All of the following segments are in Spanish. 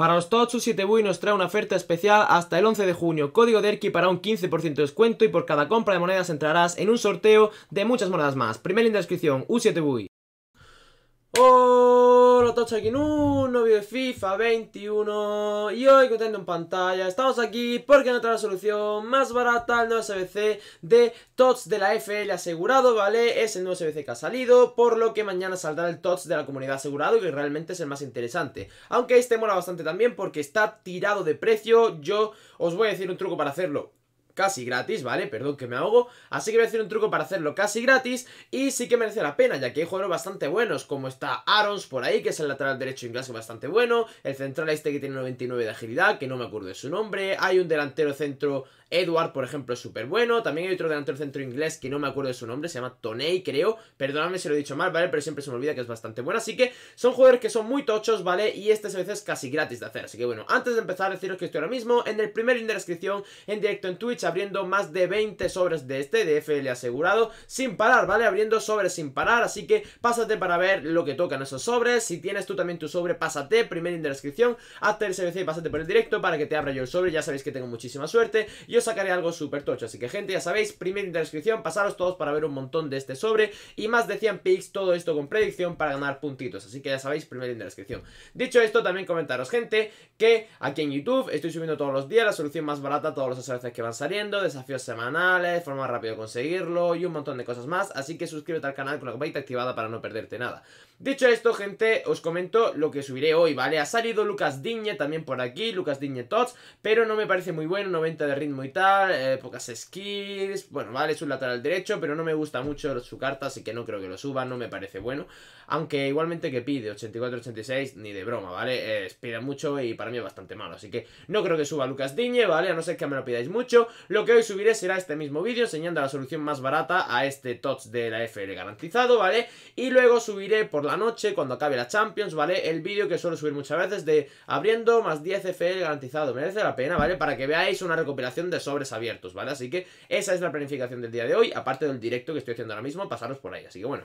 Para los u 7Bui nos trae una oferta especial hasta el 11 de junio. Código DERKI para un 15% de descuento y por cada compra de monedas entrarás en un sorteo de muchas monedas más. Primer link descripción, U7Bui. Hola todos aquí en un nuevo de FIFA 21 Y hoy contento en pantalla Estamos aquí porque trae la solución más barata el nuevo SBC de TOTS de la FL asegurado, ¿vale? Es el nuevo SBC que ha salido Por lo que mañana saldrá el TOTS de la comunidad asegurado Que realmente es el más interesante Aunque este mola bastante también porque está tirado de precio Yo os voy a decir un truco para hacerlo casi gratis, ¿vale? Perdón que me ahogo. Así que voy a hacer un truco para hacerlo casi gratis y sí que merece la pena, ya que hay jugadores bastante buenos, como está Arons por ahí, que es el lateral derecho inglés bastante bueno, el central este que tiene 99 de agilidad, que no me acuerdo de su nombre, hay un delantero centro Edward, por ejemplo, es súper bueno. También hay otro delantero centro inglés que no me acuerdo de su nombre, se llama Toney, creo. Perdóname si lo he dicho mal, ¿vale? Pero siempre se me olvida que es bastante bueno. Así que son jugadores que son muy tochos, ¿vale? Y este a veces casi gratis de hacer. Así que bueno, antes de empezar, deciros que estoy ahora mismo en el primer link de descripción, en directo en Twitch, abriendo más de 20 sobres de este DFL asegurado sin parar, ¿vale? Abriendo sobres sin parar, así que pásate para ver lo que tocan esos sobres. Si tienes tú también tu sobre, pásate, primer link de la descripción, hazte el CBC y pásate por el directo para que te abra yo el sobre. Ya sabéis que tengo muchísima suerte y os sacaré algo súper tocho. Así que, gente, ya sabéis, primer link de la descripción, pasaros todos para ver un montón de este sobre y más de 100 picks, todo esto con predicción para ganar puntitos. Así que ya sabéis, primer link de la descripción. Dicho esto, también comentaros, gente, que aquí en YouTube estoy subiendo todos los días la solución más barata todos los veces que van saliendo desafíos semanales, forma rápida de conseguirlo y un montón de cosas más, así que suscríbete al canal con la campanita activada para no perderte nada. Dicho esto, gente, os comento lo que subiré hoy, ¿vale? Ha salido Lucas Diñe también por aquí, Lucas Digne Tots, pero no me parece muy bueno, 90 de ritmo y tal, eh, pocas skills, bueno, vale, es un lateral derecho, pero no me gusta mucho su carta, así que no creo que lo suba, no me parece bueno, aunque igualmente que pide 84-86, ni de broma, ¿vale? pide mucho y para mí es bastante malo, así que no creo que suba Lucas Diñe, ¿vale? A no ser que me lo pidáis mucho, lo que hoy subiré será este mismo vídeo enseñando la solución más barata a este Tots de la FL garantizado, ¿vale? Y luego subiré por Anoche, cuando acabe la Champions, ¿vale? El vídeo que suelo subir muchas veces de abriendo más 10 FL garantizado. Merece la pena, ¿vale? Para que veáis una recopilación de sobres abiertos, ¿vale? Así que esa es la planificación del día de hoy, aparte del directo que estoy haciendo ahora mismo, pasaros por ahí. Así que bueno.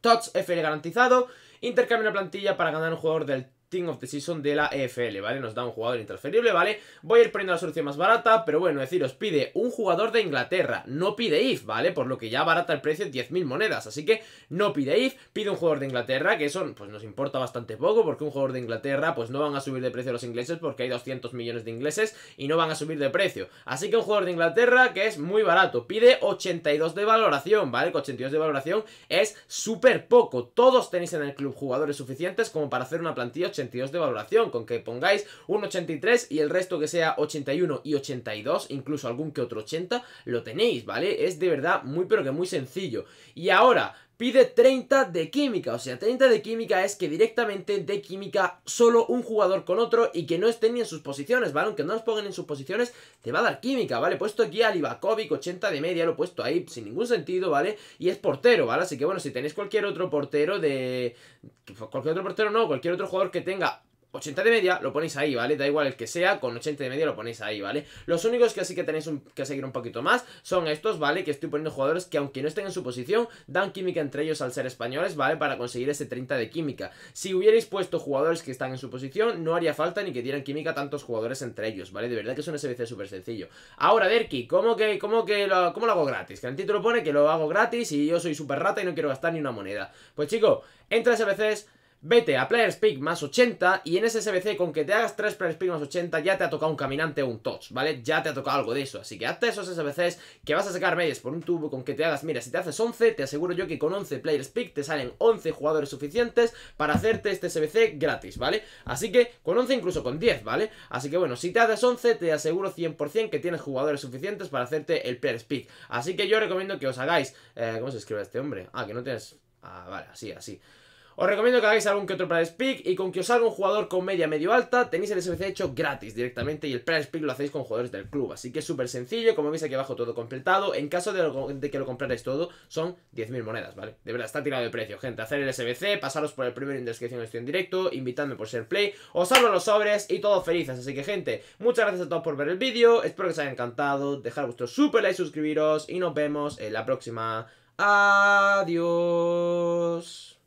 Tots FL garantizado, intercambio una plantilla para ganar un jugador del Team of the Season de la EFL, ¿vale? Nos da un jugador intransferible, ¿vale? Voy a ir poniendo la solución más barata, pero bueno, deciros, pide un jugador de Inglaterra, no pide IF, ¿vale? Por lo que ya barata el precio 10.000 monedas, así que no pide IF, pide un jugador de Inglaterra, que eso pues nos importa bastante poco, porque un jugador de Inglaterra pues no van a subir de precio los ingleses, porque hay 200 millones de ingleses y no van a subir de precio. Así que un jugador de Inglaterra que es muy barato, pide 82 de valoración, ¿vale? Que 82 de valoración es súper poco, todos tenéis en el club jugadores suficientes como para hacer una plantilla de valoración, con que pongáis un 83 y el resto que sea 81 y 82, incluso algún que otro 80, lo tenéis, ¿vale? Es de verdad muy pero que muy sencillo. Y ahora, pide 30 de química. O sea, 30 de química es que directamente de química solo un jugador con otro y que no estén ni en sus posiciones, ¿vale? Aunque no los pongan en sus posiciones, te va a dar química, ¿vale? puesto aquí a Libakovic, 80 de media, lo he puesto ahí sin ningún sentido, ¿vale? Y es portero, ¿vale? Así que bueno, si tenéis cualquier otro portero de... Pues, cualquier otro portero no, cualquier otro jugador que tenga 80 de media, lo ponéis ahí, ¿vale? Da igual el que sea, con 80 de media lo ponéis ahí, ¿vale? Los únicos que sí que tenéis que seguir un poquito más son estos, ¿vale? Que estoy poniendo jugadores que aunque no estén en su posición, dan química entre ellos al ser españoles, ¿vale? Para conseguir ese 30 de química. Si hubierais puesto jugadores que están en su posición, no haría falta ni que dieran química tantos jugadores entre ellos, ¿vale? De verdad que es un SBC súper sencillo. Ahora, Derky, ¿cómo que, cómo que lo, cómo lo hago gratis? Que en el título pone que lo hago gratis y yo soy súper rata y no quiero gastar ni una moneda. Pues chico, entra a SBCs vete a Players Pick más 80 y en ese SBC con que te hagas 3 Players Pick más 80 ya te ha tocado un caminante o un touch, ¿vale? Ya te ha tocado algo de eso, así que hazte esos SBCs que vas a sacar medias por un tubo con que te hagas, mira, si te haces 11, te aseguro yo que con 11 Players Pick te salen 11 jugadores suficientes para hacerte este SBC gratis, ¿vale? Así que con 11 incluso con 10, ¿vale? Así que bueno, si te haces 11 te aseguro 100% que tienes jugadores suficientes para hacerte el Players Pick, así que yo recomiendo que os hagáis, eh, ¿cómo se escribe este hombre? Ah, que no tienes... Ah, vale, así, así os recomiendo que hagáis algún que otro price pick y con que os salga un jugador con media medio alta tenéis el SBC hecho gratis directamente y el price pick lo hacéis con jugadores del club. Así que es súper sencillo, como veis aquí abajo todo completado. En caso de, que lo comprarais todo son 10.000 monedas, ¿vale? De verdad, está tirado de precio, gente. Hacer el SBC, pasaros por el primer en descripción estoy en directo, invitadme por SharePlay, os abro los sobres y todos felices. Así que gente, muchas gracias a todos por ver el vídeo, espero que os haya encantado, dejar vuestro super like, suscribiros y nos vemos en la próxima. Adiós.